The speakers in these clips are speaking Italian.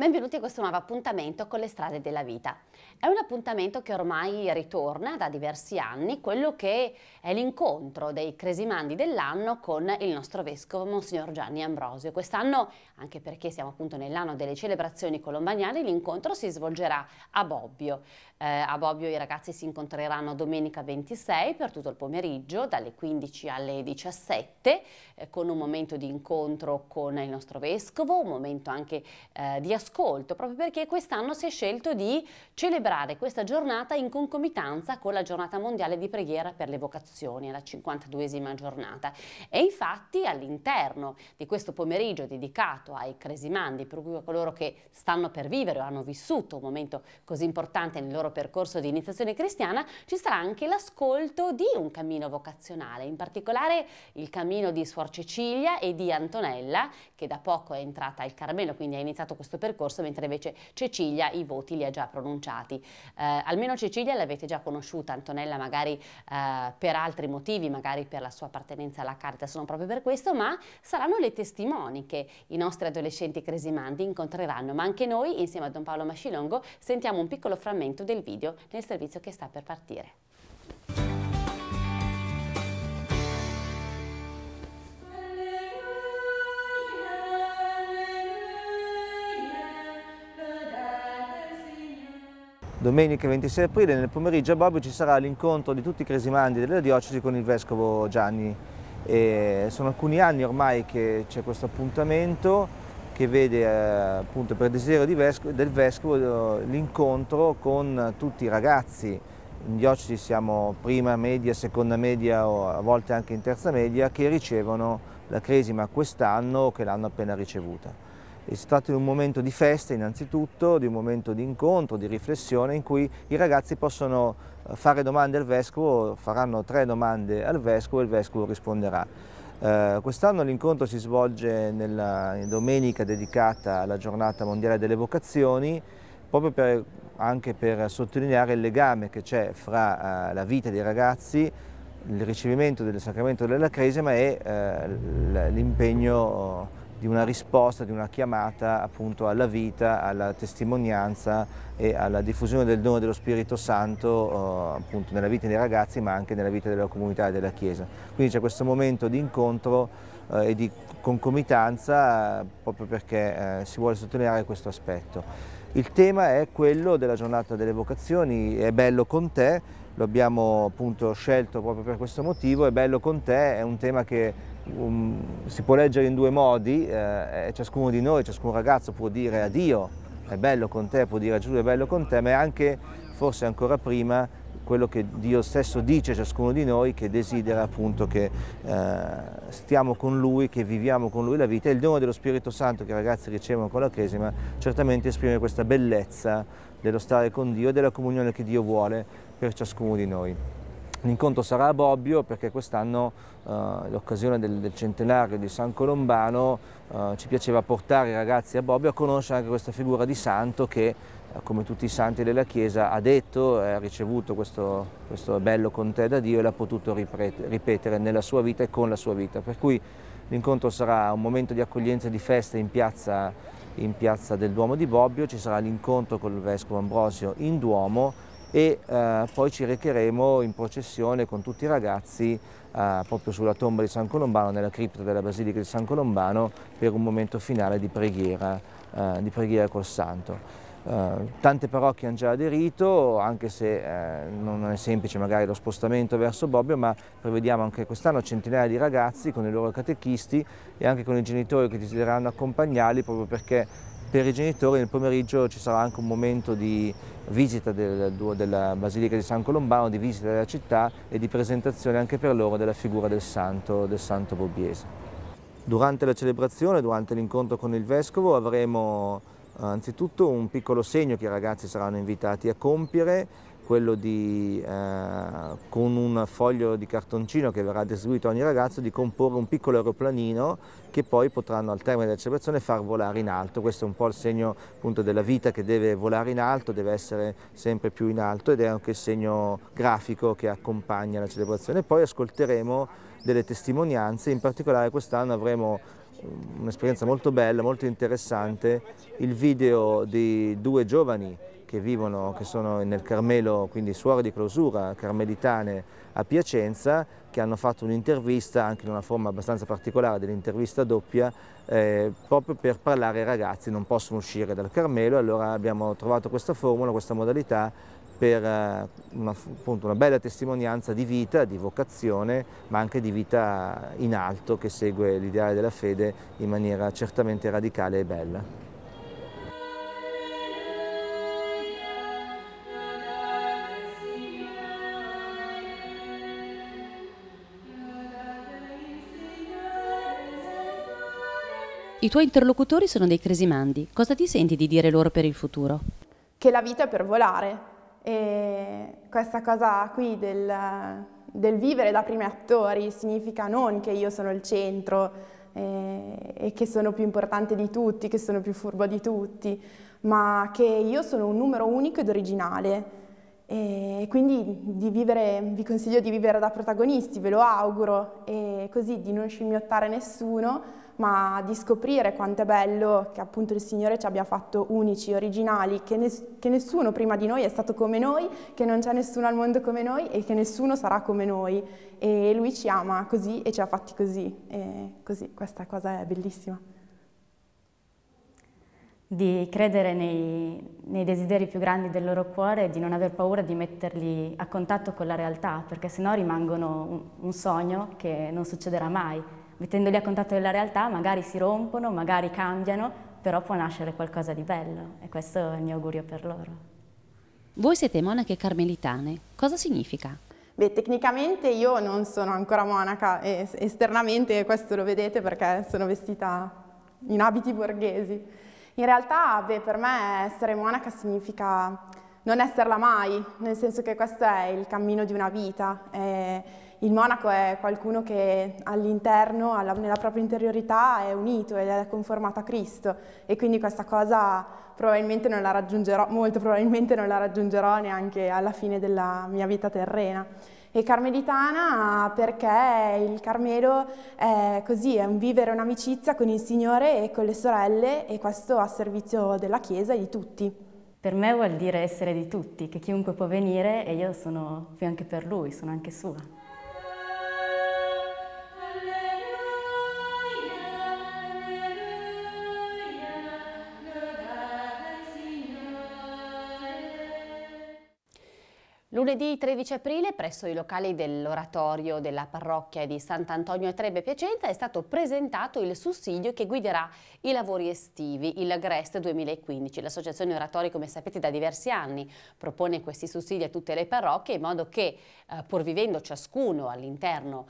Benvenuti a questo nuovo appuntamento con le strade della vita. È un appuntamento che ormai ritorna da diversi anni, quello che è l'incontro dei cresimandi dell'anno con il nostro vescovo Monsignor Gianni Ambrosio. Quest'anno, anche perché siamo appunto nell'anno delle celebrazioni colombaniane, l'incontro si svolgerà a Bobbio. Eh, a Bobbio i ragazzi si incontreranno domenica 26 per tutto il pomeriggio, dalle 15 alle 17, eh, con un momento di incontro con il nostro vescovo, un momento anche eh, di ascolto, proprio perché quest'anno si è scelto di celebrare questa giornata in concomitanza con la giornata mondiale di preghiera per le vocazioni, la 52esima giornata. E infatti all'interno di questo pomeriggio dedicato ai cresimandi, per cui a coloro che stanno per vivere o hanno vissuto un momento così importante nel loro loro percorso di iniziazione cristiana ci sarà anche l'ascolto di un cammino vocazionale, in particolare il cammino di Suor Cecilia e di Antonella, che da poco è entrata al Carmelo, quindi ha iniziato questo percorso, mentre invece Cecilia i voti li ha già pronunciati. Eh, almeno Cecilia l'avete già conosciuta, Antonella magari eh, per altri motivi, magari per la sua appartenenza alla carta, sono proprio per questo, ma saranno le testimoni che i nostri adolescenti cresimandi incontreranno, ma anche noi, insieme a Don Paolo Mascilongo, sentiamo un piccolo frammento del il video nel servizio che sta per partire. Domenica 26 aprile nel pomeriggio a Bobbio ci sarà l'incontro di tutti i cresimandi della diocesi con il vescovo Gianni. E sono alcuni anni ormai che c'è questo appuntamento che vede eh, appunto per desiderio vescovo, del vescovo eh, l'incontro con tutti i ragazzi. In diocesi siamo prima media, seconda media o a volte anche in terza media che ricevono la cresima quest'anno o che l'hanno appena ricevuta. E si tratta di un momento di festa innanzitutto, di un momento di incontro, di riflessione in cui i ragazzi possono eh, fare domande al vescovo, faranno tre domande al vescovo e il vescovo risponderà. Eh, quest'anno l'incontro si svolge nella domenica dedicata alla giornata mondiale delle vocazioni, proprio per, anche per sottolineare il legame che c'è fra eh, la vita dei ragazzi, il ricevimento del sacramento della cresima e eh, l'impegno di una risposta, di una chiamata appunto alla vita, alla testimonianza e alla diffusione del dono dello Spirito Santo eh, appunto nella vita dei ragazzi ma anche nella vita della comunità e della Chiesa. Quindi c'è questo momento di incontro eh, e di concomitanza proprio perché eh, si vuole sottolineare questo aspetto. Il tema è quello della giornata delle vocazioni, è bello con te, lo abbiamo appunto scelto proprio per questo motivo, è bello con te, è un tema che um, si può leggere in due modi, eh, ciascuno di noi, ciascun ragazzo può dire a Dio è bello con te, può dire a Gesù è bello con te, ma è anche, forse ancora prima, quello che Dio stesso dice a ciascuno di noi, che desidera appunto che eh, stiamo con Lui, che viviamo con Lui la vita. E il dono dello Spirito Santo che i ragazzi ricevono con la Cresima certamente esprime questa bellezza dello stare con Dio e della comunione che Dio vuole per ciascuno di noi. L'incontro sarà a Bobbio perché quest'anno eh, l'occasione del, del, centenario di San Colombano, eh, ci piaceva portare i ragazzi a Bobbio a conoscere anche questa figura di santo che eh, come tutti i santi della Chiesa, ha detto ha ricevuto questo, questo bello con te da Dio e l'ha potuto ripetere nella sua vita e con la sua vita. Per cui l'incontro sarà un momento di accoglienza e di festa in piazza, in piazza, del Duomo di Bobbio, ci sarà l'incontro con il Vescovo Ambrosio in Duomo e eh, poi ci recheremo in processione con tutti i ragazzi eh, proprio sulla tomba di San Colombano, nella cripta della Basilica di San Colombano, per un momento finale di preghiera, eh, di preghiera col Santo. Uh, tante parrocchie hanno già aderito, anche se eh, non è semplice magari lo spostamento verso Bobbio, ma prevediamo anche quest'anno centinaia di ragazzi con i loro catechisti e anche con i genitori che desidereranno accompagnarli proprio perché per i genitori nel pomeriggio ci sarà anche un momento di visita del, della Basilica di San Colombano, di visita della città e di presentazione anche per loro della figura del santo, del santo Bobbiese. Durante la celebrazione, durante l'incontro con il Vescovo, avremo eh, anzitutto un piccolo segno che i ragazzi saranno invitati a compiere quello di, eh, con un foglio di cartoncino che verrà distribuito a ogni ragazzo, di comporre un piccolo aeroplanino che poi potranno al termine della celebrazione far volare in alto. Questo è un po' il segno appunto, della vita che deve volare in alto, deve essere sempre più in alto ed è anche il segno grafico che accompagna la celebrazione. Poi ascolteremo delle testimonianze, in particolare quest'anno avremo mm, un'esperienza molto bella, molto interessante, il video di due giovani che vivono, che sono nel Carmelo, quindi suore di clausura carmelitane a Piacenza, che hanno fatto un'intervista, anche in una forma abbastanza particolare dell'intervista doppia, eh, proprio per parlare ai ragazzi, che non possono uscire dal Carmelo, allora abbiamo trovato questa formula, questa modalità per eh, una, appunto, una bella testimonianza di vita, di vocazione, ma anche di vita in alto che segue l'ideale della fede in maniera certamente radicale e bella. I tuoi interlocutori sono dei cresimandi. Cosa ti senti di dire loro per il futuro? Che la vita è per volare. E questa cosa qui del, del vivere da primi attori significa non che io sono il centro eh, e che sono più importante di tutti, che sono più furbo di tutti, ma che io sono un numero unico ed originale. E quindi vivere, vi consiglio di vivere da protagonisti, ve lo auguro, e così di non scimmiottare nessuno ma di scoprire quanto è bello che appunto il Signore ci abbia fatto unici, originali, che, ness che nessuno prima di noi è stato come noi, che non c'è nessuno al mondo come noi e che nessuno sarà come noi. E Lui ci ama così e ci ha fatti così. E così questa cosa è bellissima. Di credere nei, nei desideri più grandi del loro cuore e di non aver paura di metterli a contatto con la realtà, perché sennò rimangono un, un sogno che non succederà mai mettendoli a contatto della realtà magari si rompono, magari cambiano, però può nascere qualcosa di bello e questo è il mio augurio per loro. Voi siete monache carmelitane, cosa significa? Beh, tecnicamente io non sono ancora monaca, esternamente questo lo vedete perché sono vestita in abiti borghesi. In realtà, beh, per me essere monaca significa non esserla mai, nel senso che questo è il cammino di una vita. Eh, il monaco è qualcuno che all'interno, nella propria interiorità è unito ed è conformato a Cristo e quindi questa cosa probabilmente non la raggiungerò, molto probabilmente non la raggiungerò neanche alla fine della mia vita terrena. E carmelitana perché il Carmelo è così, è un vivere un'amicizia con il Signore e con le sorelle e questo a servizio della Chiesa e di tutti. Per me vuol dire essere di tutti, che chiunque può venire e io sono qui anche per lui, sono anche sua. Lunedì 13 aprile presso i locali dell'oratorio della parrocchia di Sant'Antonio a Trebe Piacenza è stato presentato il sussidio che guiderà i lavori estivi, il Grest 2015. L'associazione oratori come sapete da diversi anni propone questi sussidi a tutte le parrocchie in modo che eh, pur vivendo ciascuno all'interno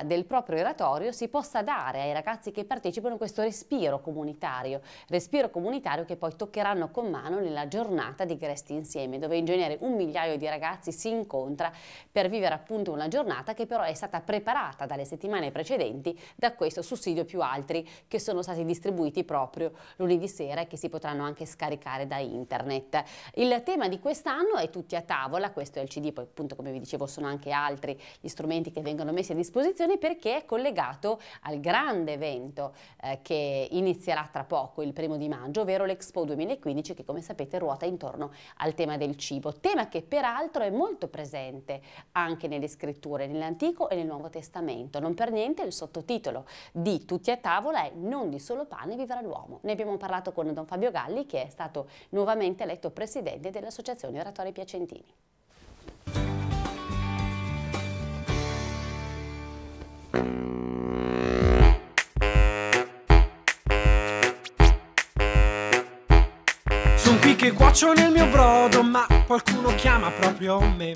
eh, del proprio oratorio si possa dare ai ragazzi che partecipano questo respiro comunitario, respiro comunitario che poi toccheranno con mano nella giornata di Grest insieme dove in genere un migliaio di ragazzi si si incontra per vivere appunto una giornata che però è stata preparata dalle settimane precedenti da questo sussidio più altri che sono stati distribuiti proprio lunedì sera e che si potranno anche scaricare da internet. Il tema di quest'anno è tutti a tavola, questo è il CD, poi appunto come vi dicevo sono anche altri gli strumenti che vengono messi a disposizione perché è collegato al grande evento eh, che inizierà tra poco, il primo di maggio, ovvero l'Expo 2015 che come sapete ruota intorno al tema del cibo, tema che peraltro è molto molto presente anche nelle scritture, nell'Antico e nel Nuovo Testamento. Non per niente il sottotitolo di Tutti a tavola è Non di solo pane vivrà l'uomo. Ne abbiamo parlato con Don Fabio Galli che è stato nuovamente eletto presidente dell'Associazione Oratori Piacentini. Mm. Sono qui che cuocio nel mio brodo, ma qualcuno chiama proprio me.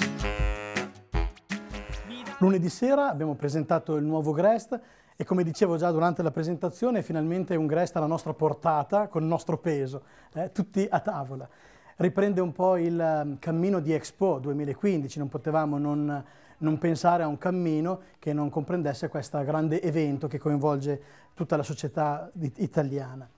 Lunedì sera abbiamo presentato il nuovo Grest e come dicevo già durante la presentazione, finalmente un Grest alla nostra portata, con il nostro peso, eh, tutti a tavola. Riprende un po' il ehm, cammino di Expo 2015, non potevamo non non pensare a un cammino che non comprendesse questo grande evento che coinvolge tutta la società italiana.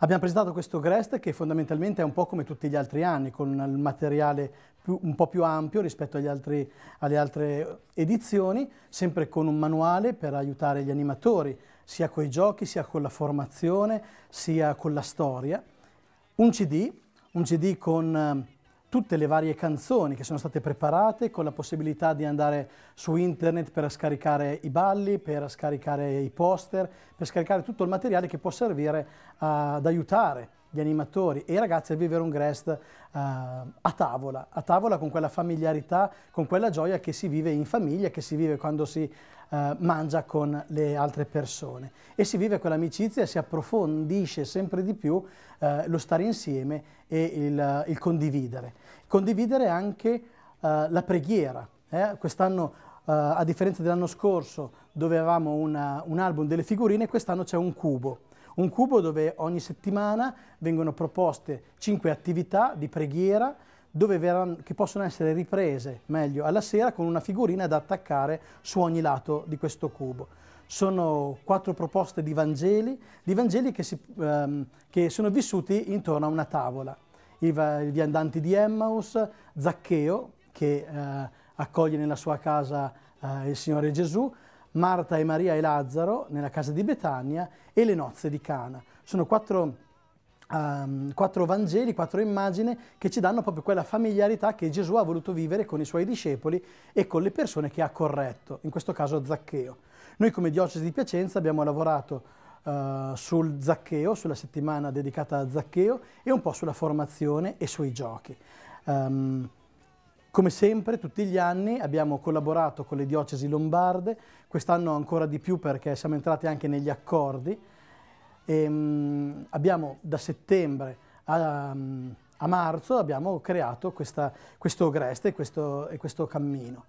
Abbiamo presentato questo Grest che fondamentalmente è un po' come tutti gli altri anni, con il materiale più, un po' più ampio rispetto altri, alle altre edizioni, sempre con un manuale per aiutare gli animatori, sia con i giochi, sia con la formazione, sia con la storia. Un CD, un CD con eh, tutte le varie canzoni che sono state preparate con la possibilità di andare su internet per scaricare i balli, per scaricare i poster, per scaricare tutto il materiale che può servire eh, ad aiutare gli animatori e i ragazzi a vivere un Grest uh, a tavola, a tavola con quella familiarità, con quella gioia che si vive in famiglia, che si vive quando si eh, mangia con le altre persone e si vive quell'amicizia e si approfondisce sempre di più eh, lo stare insieme e il, eh, il condividere. Condividere anche eh, la preghiera. Eh. Quest'anno, eh, a differenza dell'anno scorso, dove avevamo una, un album delle figurine, quest'anno c'è un cubo un cubo dove ogni settimana vengono proposte cinque attività di preghiera verranno, che possono essere riprese meglio alla sera con una figurina da attaccare su ogni lato di questo cubo. Sono quattro proposte di Vangeli, di Vangeli che, si, ehm, che sono vissuti intorno a una tavola. I, viandanti di Emmaus, Zaccheo che eh, accoglie nella sua casa eh, il Signore Gesù, Marta e Maria e Lazzaro nella casa di Betania e le nozze di Cana. Sono quattro Um, quattro Vangeli, quattro immagini che ci danno proprio quella familiarità che Gesù ha voluto vivere con i suoi discepoli e con le persone che ha corretto, in questo caso Zaccheo. Noi come Diocesi di Piacenza abbiamo lavorato uh, sul Zaccheo, sulla settimana dedicata a Zaccheo e un po' sulla formazione e sui giochi. Um, come sempre, tutti gli anni abbiamo collaborato con le diocesi lombarde, quest'anno ancora di più perché siamo entrati anche negli accordi e, ehm, abbiamo da settembre a, mm, a marzo abbiamo creato questa, questo Agreste e, e questo cammino.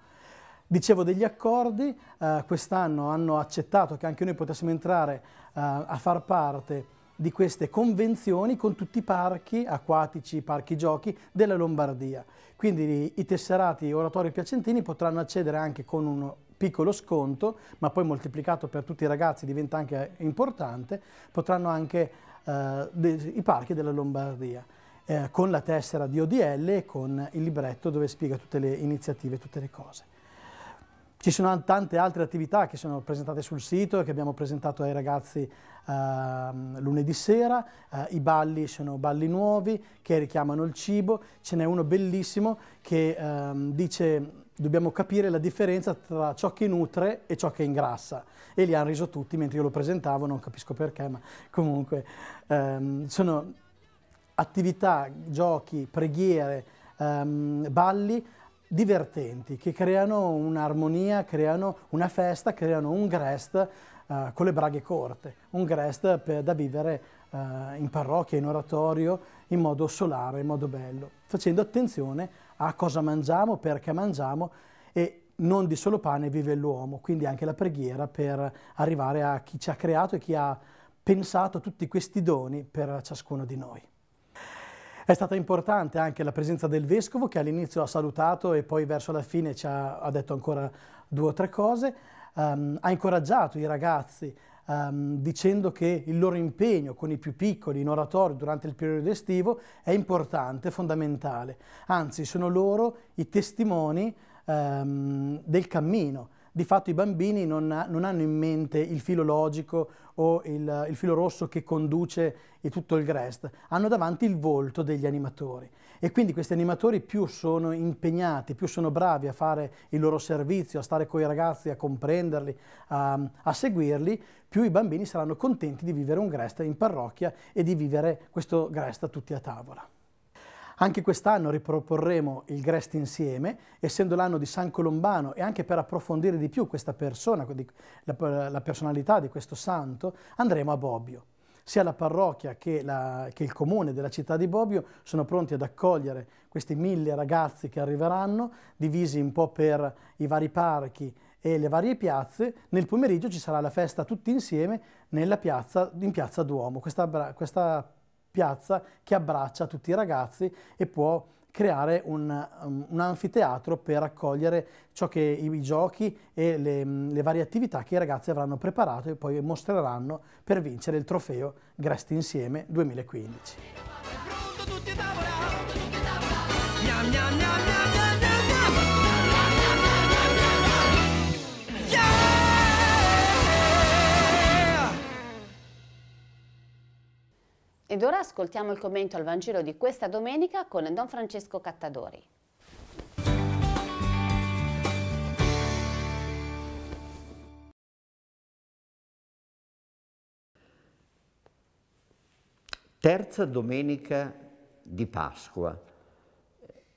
Dicevo degli accordi, eh, quest'anno hanno accettato che anche noi potessimo entrare eh, a far parte di queste convenzioni con tutti i parchi acquatici, parchi giochi della Lombardia. Quindi i tesserati oratori piacentini potranno accedere anche con un piccolo sconto, ma poi moltiplicato per tutti i ragazzi diventa anche importante, potranno anche eh, i parchi della Lombardia. Eh, con la tessera di ODL e con il libretto dove spiega tutte le iniziative, tutte le cose. Ci sono tante altre attività che sono presentate sul sito e che abbiamo presentato ai ragazzi eh, lunedì sera. Eh, I balli sono balli nuovi che richiamano il cibo. Ce n'è uno bellissimo che eh, dice dobbiamo capire la differenza tra ciò che nutre e ciò che ingrassa. E li hanno riso tutti mentre io lo presentavo, non capisco perché, ma comunque ehm, sono attività, giochi, preghiere, ehm, balli divertenti che creano un'armonia, creano una festa, creano un grest eh, con le braghe corte, un grest per, da vivere eh, in parrocchia, in oratorio, in modo solare, in modo bello, facendo attenzione a a cosa mangiamo, perché mangiamo e non di solo pane vive l'uomo, quindi anche la preghiera per arrivare a chi ci ha creato e chi ha pensato tutti questi doni per ciascuno di noi. È stata importante anche la presenza del vescovo che all'inizio ha salutato e poi verso la fine ci ha, ha detto ancora due o tre cose, um, ha incoraggiato i ragazzi ehm, dicendo che il loro impegno con i più piccoli in oratorio durante il periodo estivo è importante, fondamentale. Anzi, sono loro i testimoni ehm, del cammino di fatto i bambini non, non hanno in mente il filo logico o il, il filo rosso che conduce tutto il Grest, hanno davanti il volto degli animatori e quindi questi animatori più sono impegnati, più sono bravi a fare il loro servizio, a stare con i ragazzi, a comprenderli, a, a seguirli, più i bambini saranno contenti di vivere un Grest in parrocchia e di vivere questo Grest tutti a tavola. Anche quest'anno riproporremo il Grest insieme, essendo l'anno di San Colombano e anche per approfondire di più questa persona, la, personalità di questo santo, andremo a Bobbio sia la parrocchia che, la, che, il comune della città di Bobbio sono pronti ad accogliere questi mille ragazzi che arriveranno, divisi un po' per i vari parchi e le varie piazze. Nel pomeriggio ci sarà la festa tutti insieme piazza, in piazza Duomo. Questa, questa piazza che abbraccia tutti i ragazzi e può creare un, um, un anfiteatro per accogliere che, i, i, giochi e le, mm, le, varie attività che i ragazzi avranno preparato e poi mostreranno per vincere il trofeo Gresti Insieme 2015. Ed ora ascoltiamo il commento al Vangelo di questa domenica con Don Francesco Cattadori. Terza domenica di Pasqua.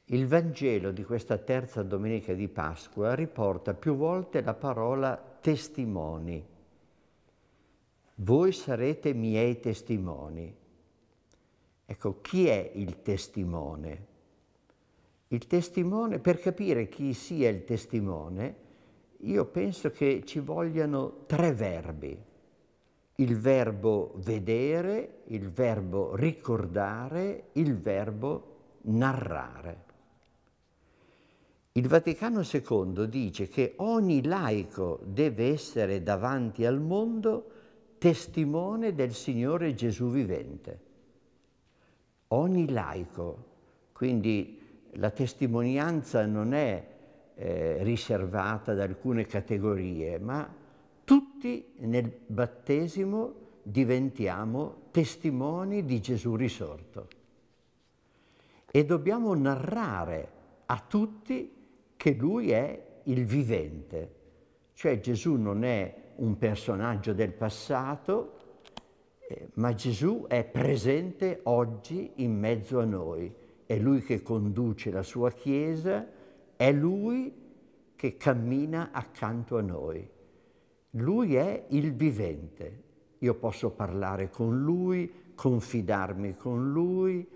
Il Vangelo di questa terza domenica di Pasqua riporta più volte la parola testimoni. Voi sarete miei testimoni. Ecco, chi è il testimone? Il testimone, per capire chi sia il testimone, io penso che ci vogliano tre verbi. Il verbo vedere, il verbo ricordare, il verbo narrare. Il Vaticano II dice che ogni laico deve essere davanti al mondo testimone del Signore Gesù vivente ogni laico. Quindi la testimonianza non è eh, riservata ad alcune categorie, ma tutti nel battesimo diventiamo testimoni di Gesù risorto. E dobbiamo narrare a tutti che lui è il vivente, cioè Gesù non è un personaggio del passato, ma Gesù è presente oggi in mezzo a noi, è Lui che conduce la sua Chiesa, è Lui che cammina accanto a noi. Lui è il vivente, io posso parlare con Lui, confidarmi con Lui,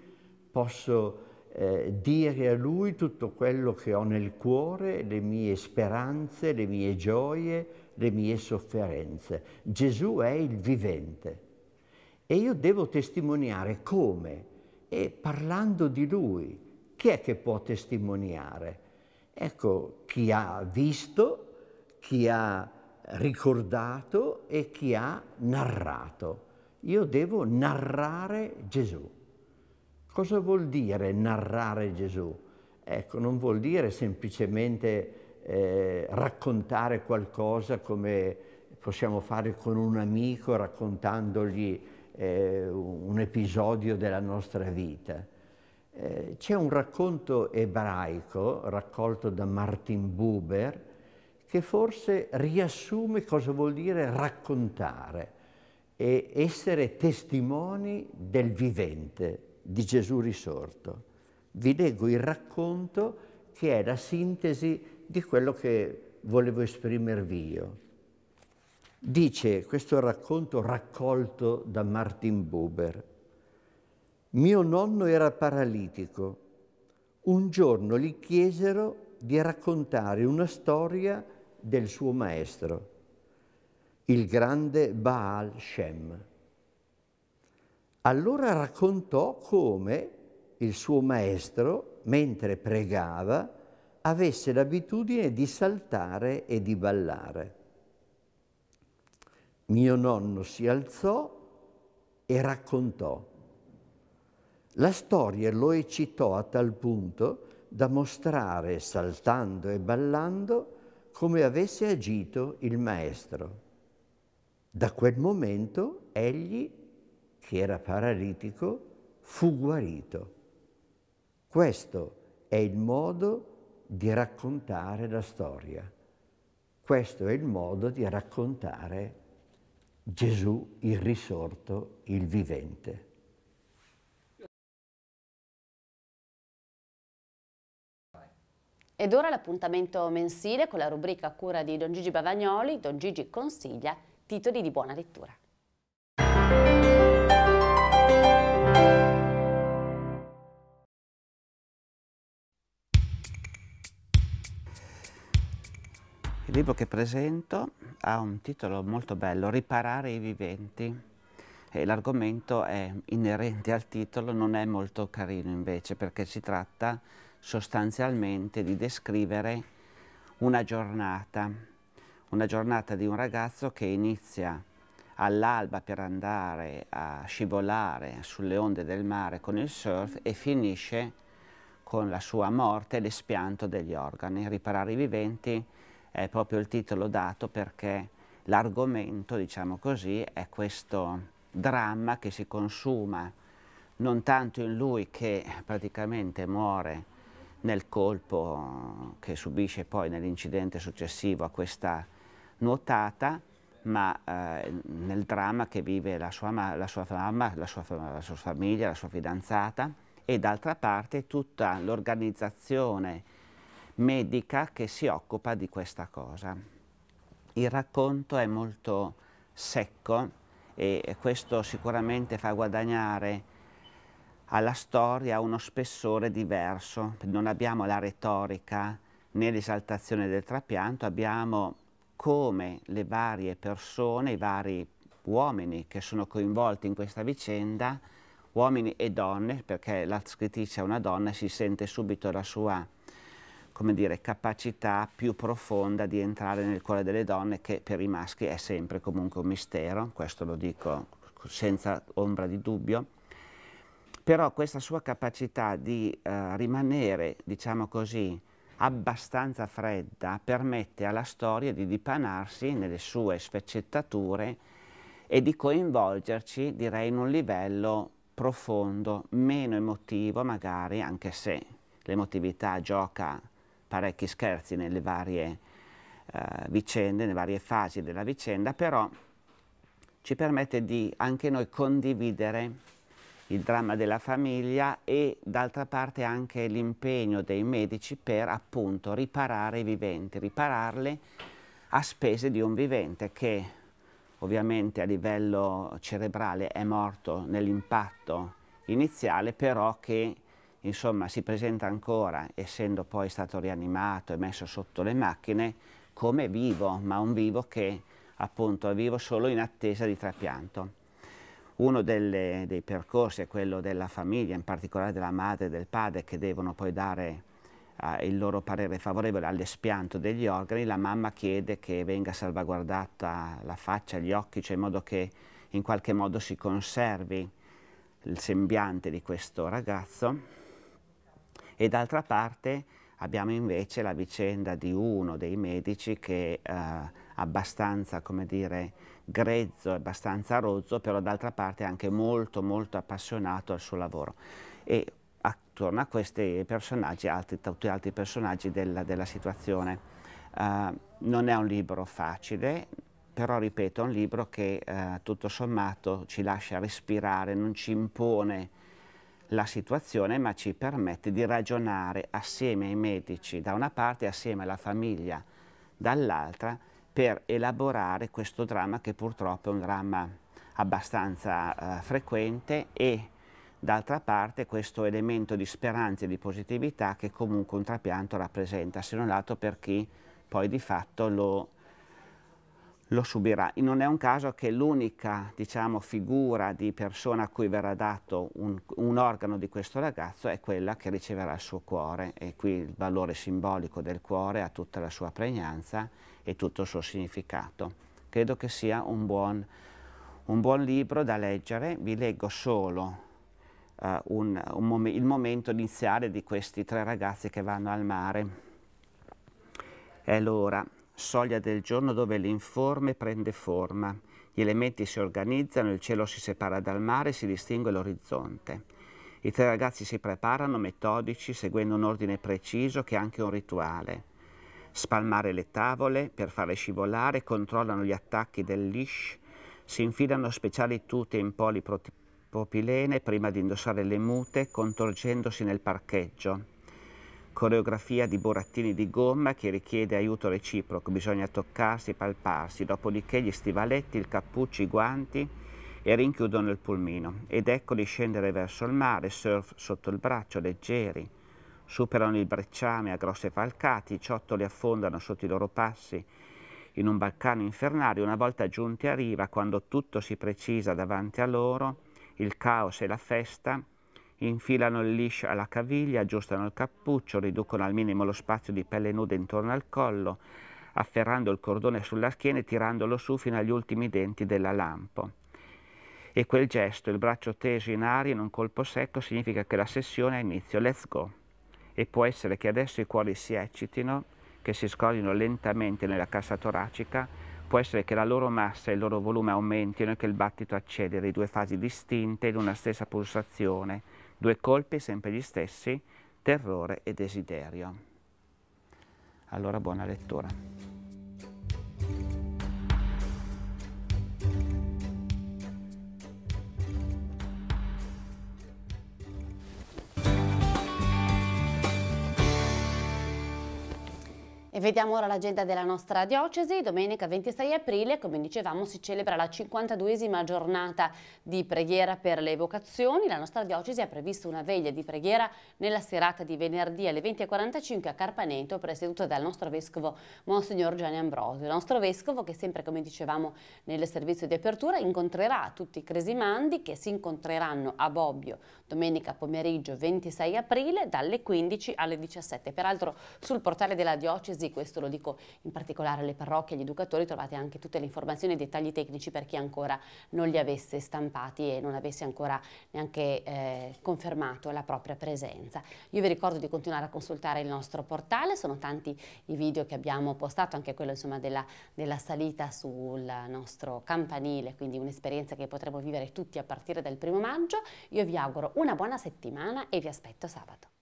posso eh, dire a Lui tutto quello che ho nel cuore, le mie speranze, le mie gioie, le mie sofferenze. Gesù è il vivente. E io devo testimoniare come? E parlando di lui, chi è che può testimoniare? Ecco, chi ha visto, chi ha ricordato e chi ha narrato. Io devo narrare Gesù. Cosa vuol dire narrare Gesù? Ecco, non vuol dire semplicemente eh, raccontare qualcosa come possiamo fare con un amico raccontandogli eh, un episodio della nostra vita. Eh, c'è un racconto ebraico raccolto da Martin Buber che forse riassume cosa vuol dire raccontare e essere testimoni del vivente, di Gesù risorto. Vi leggo il racconto che è la sintesi di quello che volevo esprimervi io. Dice questo racconto raccolto da Martin Buber. Mio nonno era paralitico. Un giorno gli chiesero di raccontare una storia del suo maestro, il grande Baal Shem. Allora raccontò come il suo maestro, mentre pregava, avesse l'abitudine di saltare e di ballare. Mio nonno si alzò e raccontò. La storia lo eccitò a tal punto da mostrare, saltando e ballando, come avesse agito il maestro. Da quel momento egli, che era paralitico, fu guarito. Questo è il modo di raccontare la storia. Questo è il modo di raccontare Gesù il risorto, il vivente. Ed ora l'appuntamento mensile con la rubrica a cura di Don Gigi Bavagnoli, Don Gigi consiglia titoli di buona lettura. libro che presento ha un titolo molto bello, Riparare i viventi. l'argomento è inerente al titolo, non è molto carino invece, perché si tratta sostanzialmente di descrivere una giornata, una giornata di un ragazzo che inizia all'alba per andare a scivolare sulle onde del mare con il surf e finisce con la sua morte e l'espianto degli organi. Riparare i viventi è proprio il titolo dato perché l'argomento, diciamo così, è questo dramma che si consuma non tanto in lui che praticamente muore nel colpo che subisce poi nell'incidente successivo a questa nuotata, ma eh, nel dramma che vive la sua, la sua mamma, la sua, la sua famiglia, la sua fidanzata e d'altra parte tutta l'organizzazione medica che si occupa di questa cosa. Il racconto è molto secco e questo sicuramente fa guadagnare alla storia uno spessore diverso. Non abbiamo la retorica né l'esaltazione del trapianto, abbiamo come le varie persone, i vari uomini che sono coinvolti in questa vicenda, uomini e donne, perché la scrittrice è una donna e si sente subito la sua come dire, capacità più profonda di entrare nel cuore delle donne che per i maschi è sempre comunque un mistero, questo lo dico senza ombra di dubbio, però questa sua capacità di eh, rimanere, diciamo così, abbastanza fredda permette alla storia di dipanarsi nelle sue sfaccettature e di coinvolgerci, direi, in un livello profondo, meno emotivo magari, anche se l'emotività gioca parecchi scherzi nelle varie eh, vicende, nelle varie fasi della vicenda, però ci permette di anche noi condividere il dramma della famiglia e d'altra parte anche l'impegno dei medici per appunto riparare i viventi, ripararle a spese di un vivente che ovviamente a livello cerebrale è morto nell'impatto iniziale, però che insomma si presenta ancora, essendo poi stato rianimato e messo sotto le macchine, come vivo, ma un vivo che appunto è vivo solo in attesa di trapianto. Uno delle, dei percorsi è quello della famiglia, in particolare della madre e del padre, che devono poi dare eh, il loro parere favorevole all'espianto degli organi. La mamma chiede che venga salvaguardata la faccia, gli occhi, cioè in modo che in qualche modo si conservi il sembiante di questo ragazzo e d'altra parte abbiamo invece la vicenda di uno dei medici che eh, abbastanza, come dire, grezzo, abbastanza rozzo, però d'altra parte anche molto molto appassionato al suo lavoro. E attorno a questi personaggi, altri, tutti altri personaggi della, della situazione. Uh, non è un libro facile, però ripeto, è un libro che uh, tutto sommato ci lascia respirare, non ci impone la situazione, ma ci permette di ragionare assieme ai medici da una parte e assieme alla famiglia dall'altra per elaborare questo dramma che purtroppo è un dramma abbastanza eh, frequente e d'altra parte questo elemento di speranza e di positività che comunque un trapianto rappresenta, se non altro per chi poi di fatto lo lo subirà. E Non è un caso che l'unica diciamo, figura di persona a cui verrà dato un, un, organo di questo ragazzo è quella che riceverà il suo cuore e qui il valore simbolico del cuore ha tutta la sua pregnanza e tutto il suo significato. Credo che sia un buon, un buon libro da leggere, vi leggo solo uh, un, mom il momento iniziale di questi tre ragazzi che vanno al mare. È l'ora soglia del giorno dove l'informe prende forma, gli elementi si organizzano, il cielo si separa dal mare, e si distingue l'orizzonte. I tre ragazzi si preparano metodici, seguendo un ordine preciso che è anche un rituale. Spalmare le tavole per farle scivolare, controllano gli attacchi del leash, si infilano speciali tute in polipropilene prima di indossare le mute, contorgendosi nel parcheggio coreografia di burattini di gomma che richiede aiuto reciproco, bisogna toccarsi, palparsi, dopodiché gli stivaletti, il cappuccio, i guanti e rinchiudono il pulmino. Ed eccoli scendere verso il mare, surf sotto il braccio, leggeri, superano il brecciame a grosse falcate, i ciottoli affondano sotto i loro passi, in un balcano infernale, una volta giunti a riva, quando tutto si precisa davanti a loro, il caos e la festa, infilano il liscio alla caviglia, aggiustano il cappuccio, riducono al minimo lo spazio di pelle nuda intorno al collo, afferrando il cordone sulla schiena e tirandolo su fino agli ultimi denti della lampo. E quel gesto, il braccio teso in aria in un colpo secco, significa che la sessione ha inizio, let's go. E può essere che adesso i cuori si eccitino, che si scorrino lentamente nella cassa toracica, può essere che la loro massa e il loro volume aumentino e che il battito acceleri, due fasi distinte in una stessa pulsazione, Due colpi sempre gli stessi, terrore e desiderio. Allora buona lettura. E vediamo ora l'agenda della nostra diocesi. Domenica 26 aprile, come dicevamo, si celebra la 52esima giornata di preghiera per le vocazioni. La nostra diocesi ha previsto una veglia di preghiera nella serata di venerdì alle 20.45 a Carpaneto, presieduta dal nostro vescovo Monsignor Gianni Ambrosio. Il nostro vescovo che sempre, come dicevamo nel servizio di apertura, incontrerà tutti i cresimandi che si incontreranno a Bobbio domenica pomeriggio 26 aprile dalle 15 alle 17. Peraltro sul portale della diocesi mesi, questo lo dico in particolare alle parrocchie, e agli educatori, trovate anche tutte le informazioni e i dettagli tecnici per chi ancora non li avesse stampati e non avesse ancora neanche eh, confermato la propria presenza. Io vi ricordo di continuare a consultare il nostro portale, sono tanti i video che abbiamo postato, anche quello insomma, della, della salita sul nostro campanile, quindi un'esperienza che potremo vivere tutti a partire dal primo maggio. Io vi auguro una buona settimana e vi aspetto sabato.